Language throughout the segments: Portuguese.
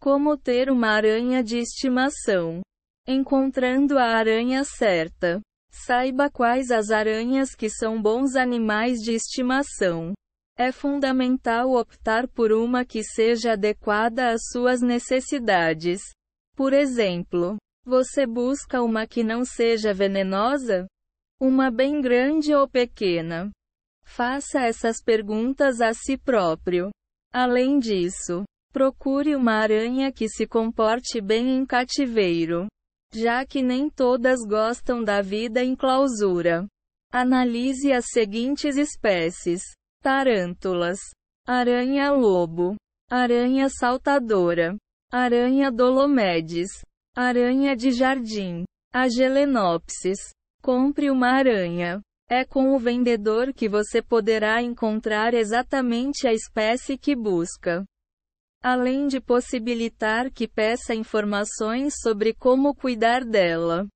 Como ter uma aranha de estimação. Encontrando a aranha certa. Saiba quais as aranhas que são bons animais de estimação. É fundamental optar por uma que seja adequada às suas necessidades. Por exemplo, você busca uma que não seja venenosa? Uma bem grande ou pequena? Faça essas perguntas a si próprio. Além disso, Procure uma aranha que se comporte bem em cativeiro, já que nem todas gostam da vida em clausura. Analise as seguintes espécies: tarântulas, aranha-lobo, aranha saltadora, aranha dolomedes, aranha de jardim, agelenopsis. Compre uma aranha. É com o vendedor que você poderá encontrar exatamente a espécie que busca além de possibilitar que peça informações sobre como cuidar dela.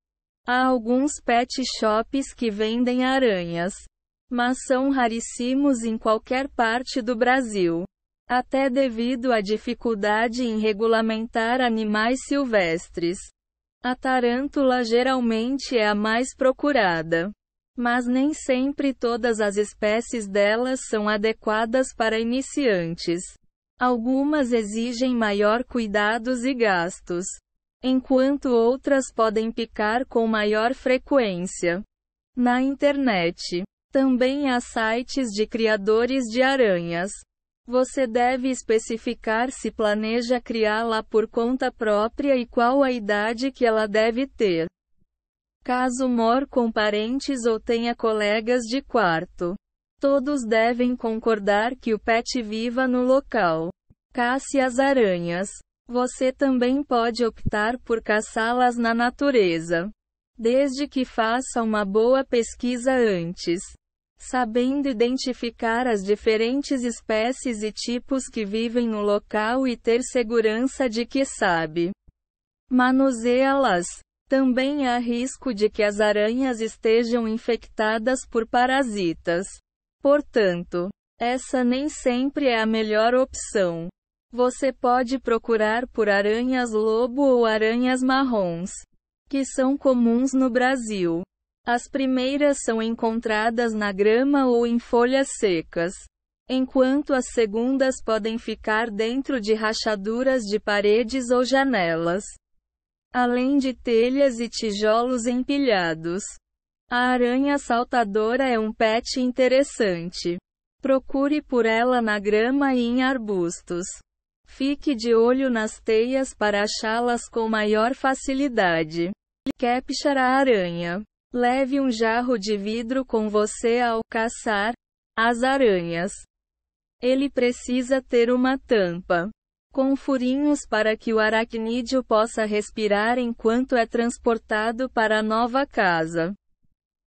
Há alguns pet shops que vendem aranhas, mas são raríssimos em qualquer parte do Brasil. Até devido à dificuldade em regulamentar animais silvestres. A tarântula geralmente é a mais procurada. Mas nem sempre todas as espécies delas são adequadas para iniciantes. Algumas exigem maior cuidados e gastos, enquanto outras podem picar com maior frequência. Na internet, também há sites de criadores de aranhas. Você deve especificar se planeja criá-la por conta própria e qual a idade que ela deve ter. Caso mor com parentes ou tenha colegas de quarto. Todos devem concordar que o pet viva no local. Cace as aranhas. Você também pode optar por caçá-las na natureza. Desde que faça uma boa pesquisa antes. Sabendo identificar as diferentes espécies e tipos que vivem no local e ter segurança de que sabe. Manuseá-las. Também há risco de que as aranhas estejam infectadas por parasitas. Portanto, essa nem sempre é a melhor opção. Você pode procurar por aranhas lobo ou aranhas marrons, que são comuns no Brasil. As primeiras são encontradas na grama ou em folhas secas, enquanto as segundas podem ficar dentro de rachaduras de paredes ou janelas, além de telhas e tijolos empilhados. A aranha saltadora é um pet interessante. Procure por ela na grama e em arbustos. Fique de olho nas teias para achá-las com maior facilidade. Capture a aranha. Leve um jarro de vidro com você ao caçar as aranhas. Ele precisa ter uma tampa com furinhos para que o aracnídeo possa respirar enquanto é transportado para a nova casa.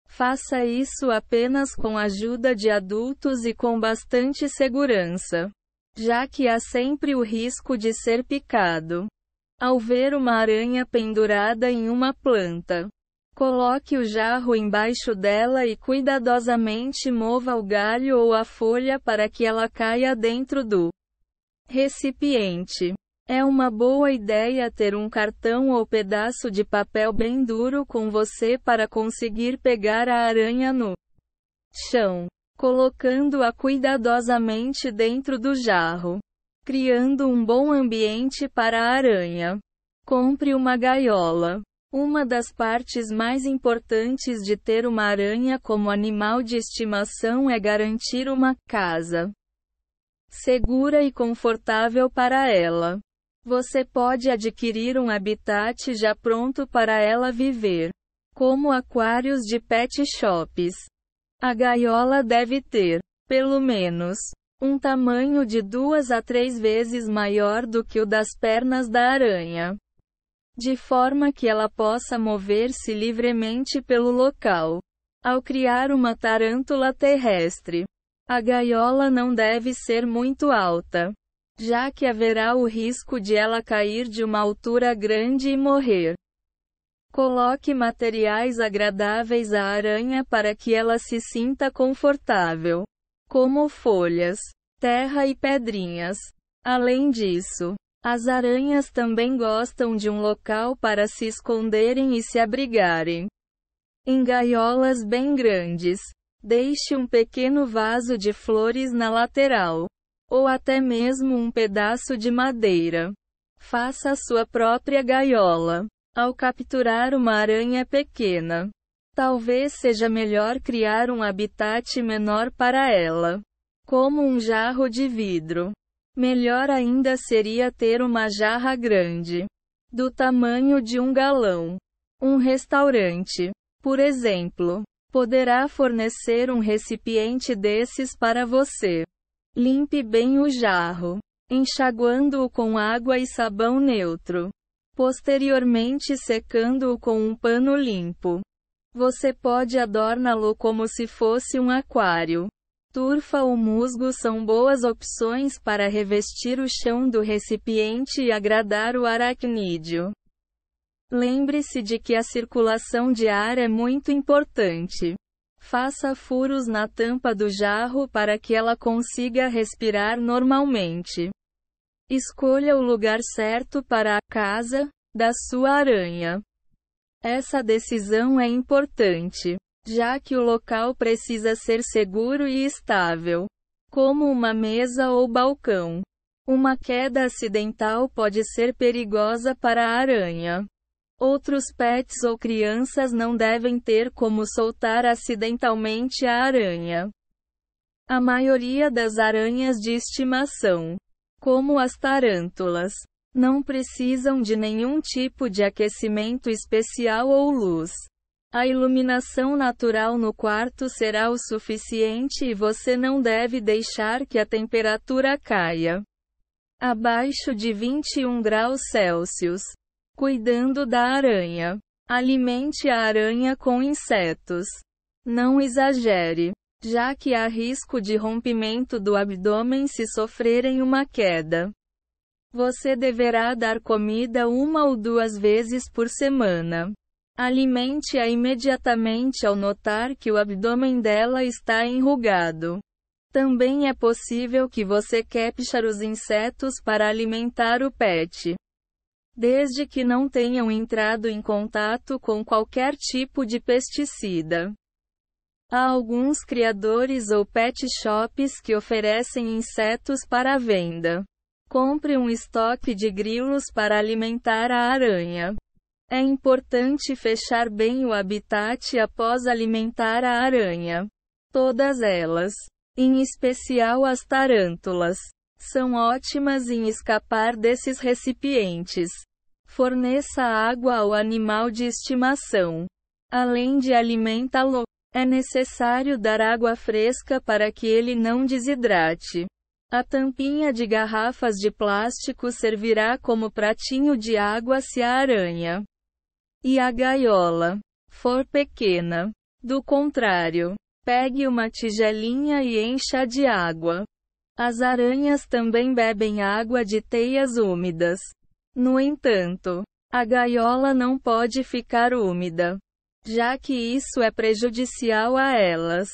Faça isso apenas com a ajuda de adultos e com bastante segurança, já que há sempre o risco de ser picado. Ao ver uma aranha pendurada em uma planta, coloque o jarro embaixo dela e cuidadosamente mova o galho ou a folha para que ela caia dentro do recipiente. É uma boa ideia ter um cartão ou pedaço de papel bem duro com você para conseguir pegar a aranha no chão, colocando-a cuidadosamente dentro do jarro, criando um bom ambiente para a aranha. Compre uma gaiola. Uma das partes mais importantes de ter uma aranha como animal de estimação é garantir uma casa segura e confortável para ela. Você pode adquirir um habitat já pronto para ela viver, como aquários de pet shops. A gaiola deve ter, pelo menos, um tamanho de duas a três vezes maior do que o das pernas da aranha, de forma que ela possa mover-se livremente pelo local. Ao criar uma tarântula terrestre, a gaiola não deve ser muito alta já que haverá o risco de ela cair de uma altura grande e morrer. Coloque materiais agradáveis à aranha para que ela se sinta confortável, como folhas, terra e pedrinhas. Além disso, as aranhas também gostam de um local para se esconderem e se abrigarem. Em gaiolas bem grandes, deixe um pequeno vaso de flores na lateral ou até mesmo um pedaço de madeira. Faça a sua própria gaiola. Ao capturar uma aranha pequena, talvez seja melhor criar um habitat menor para ela, como um jarro de vidro. Melhor ainda seria ter uma jarra grande, do tamanho de um galão. Um restaurante, por exemplo, poderá fornecer um recipiente desses para você. Limpe bem o jarro, enxaguando-o com água e sabão neutro. Posteriormente, secando-o com um pano limpo. Você pode adorná-lo como se fosse um aquário. Turfa ou musgo são boas opções para revestir o chão do recipiente e agradar o aracnídeo. Lembre-se de que a circulação de ar é muito importante. Faça furos na tampa do jarro para que ela consiga respirar normalmente. Escolha o lugar certo para a casa da sua aranha. Essa decisão é importante, já que o local precisa ser seguro e estável, como uma mesa ou balcão. Uma queda acidental pode ser perigosa para a aranha. Outros pets ou crianças não devem ter como soltar acidentalmente a aranha. A maioria das aranhas de estimação, como as tarântulas, não precisam de nenhum tipo de aquecimento especial ou luz. A iluminação natural no quarto será o suficiente e você não deve deixar que a temperatura caia abaixo de 21 graus Celsius. Cuidando da aranha. Alimente a aranha com insetos. Não exagere, já que há risco de rompimento do abdômen se sofrerem uma queda. Você deverá dar comida uma ou duas vezes por semana. Alimente-a imediatamente ao notar que o abdômen dela está enrugado. Também é possível que você capture os insetos para alimentar o pet desde que não tenham entrado em contato com qualquer tipo de pesticida. Há alguns criadores ou pet shops que oferecem insetos para venda. Compre um estoque de grilos para alimentar a aranha. É importante fechar bem o habitat após alimentar a aranha. Todas elas, em especial as tarântulas, são ótimas em escapar desses recipientes. Forneça água ao animal de estimação. Além de alimentá-lo, é necessário dar água fresca para que ele não desidrate. A tampinha de garrafas de plástico servirá como pratinho de água se a aranha e a gaiola for pequena. Do contrário, pegue uma tigelinha e encha de água. As aranhas também bebem água de teias úmidas. No entanto, a gaiola não pode ficar úmida, já que isso é prejudicial a elas.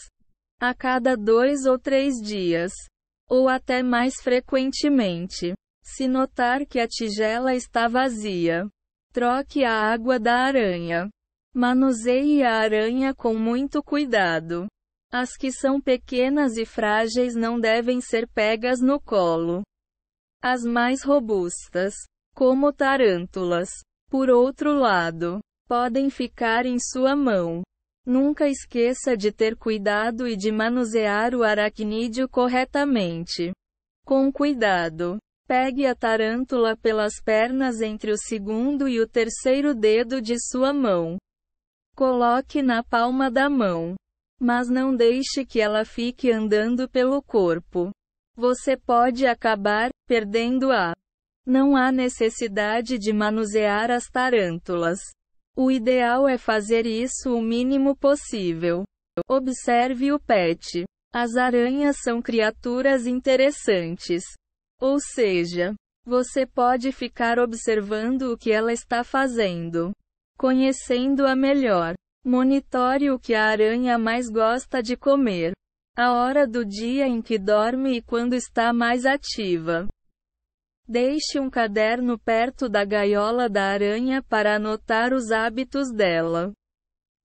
A cada dois ou três dias, ou até mais frequentemente, se notar que a tigela está vazia, troque a água da aranha. Manuseie a aranha com muito cuidado. As que são pequenas e frágeis não devem ser pegas no colo. As mais robustas, como tarântulas. Por outro lado, podem ficar em sua mão. Nunca esqueça de ter cuidado e de manusear o aracnídeo corretamente. Com cuidado, pegue a tarântula pelas pernas entre o segundo e o terceiro dedo de sua mão. Coloque na palma da mão. Mas não deixe que ela fique andando pelo corpo. Você pode acabar perdendo-a. Não há necessidade de manusear as tarântulas. O ideal é fazer isso o mínimo possível. Observe o pet. As aranhas são criaturas interessantes. Ou seja, você pode ficar observando o que ela está fazendo, conhecendo-a melhor. Monitore o que a aranha mais gosta de comer, a hora do dia em que dorme e quando está mais ativa. Deixe um caderno perto da gaiola da aranha para anotar os hábitos dela.